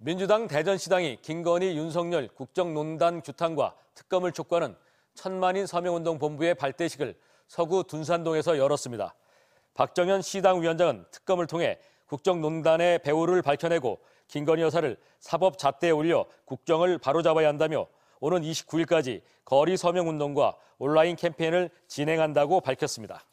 민주당 대전시당이 김건희 윤석열 국정농단 규탄과 특검을 촉구하는 천만인 서명운동 본부의 발대식을 서구 둔산동에서 열었습니다. 박정현 시당 위원장은 특검을 통해 국정농단의 배후를 밝혀내고 김건희 여사를 사법 잣대에 올려 국정을 바로잡아야 한다며 오는 29일까지 거리 서명운동과 온라인 캠페인을 진행한다고 밝혔습니다.